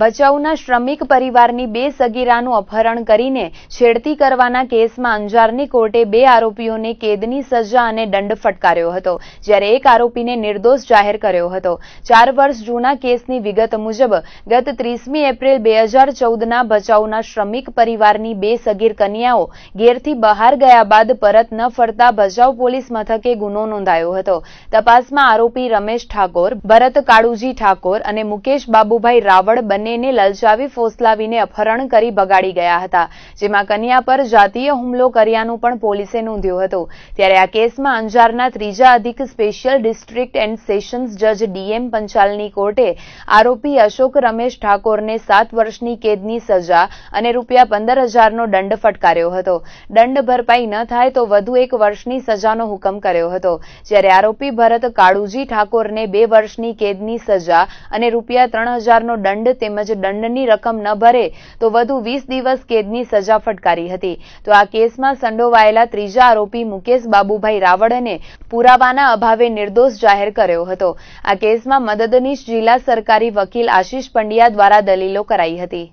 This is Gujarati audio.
ભચાઉના શ્રમિક પરિવારની બે સગીરાનું અપહરણ કરીને છેડતી કરવાના કેસમાં અંજારની કોર્ટે બે આરોપીઓને કેદની સજા અને દંડ ફટકાર્યો હતો જ્યારે એક આરોપીને નિર્દોષ જાહેર કર્યો હતો ચાર વર્ષ જૂના કેસની વિગત મુજબ ગત ત્રીસમી એપ્રિલ બે હજાર ચૌદના ભચાઉના શ્રમિક પરિવારની બે સગીર કન્યાઓ ઘેરથી બહાર ગયા બાદ પરત ન ફરતા ભચાઉ પોલીસ મથકે ગુનો નોંધાયો હતો તપાસમાં આરોપી રમેશ ઠાકોર ભરત કાળુજી ઠાકોર અને મુકેશ બાબુભાઈ રાવળ બંને બંનેને લલચાવી ફોસલાવીને અપહરણ કરી ભગાડી ગયા હતા જેમાં કન્યા પર જાતીય હુમલો કર્યાનું પણ પોલીસે નોંધ્યું હતું ત્યારે આ કેસમાં અંજારના ત્રીજા અધિક સ્પેશિયલ ડિસ્ટ્રિક્ટ એન્ડ સેશન્સ જજ ડીએમ પંચાલની કોર્ટે આરોપી અશોક રમેશ ઠાકોરને સાત વર્ષની કેદની સજા અને રૂપિયા પંદર હજારનો દંડ ફટકાર્યો હતો દંડ ભરપાઈ ન થાય તો વધુ એક વર્ષની સજાનો હુકમ કર્યો હતો જ્યારે આરોપી ભરત કાળુજી ઠાકોરને બે વર્ષની કેદની સજા અને રૂપિયા ત્રણ હજારનો દંડ તેમજ તેમજ દંડની રકમ ન ભરે તો વધુ વીસ દિવસ કેદની સજા ફટકારી હતી તો આ કેસમાં સંડોવાયેલા ત્રીજા આરોપી મુકેશ બાબુભાઈ રાવળને પુરાવાના અભાવે નિર્દોષ જાહેર કર્યો હતો આ કેસમાં મદદનીશ જિલ્લા સરકારી વકીલ આશીષ પંડ્યા દ્વારા દલીલો કરાઈ હતી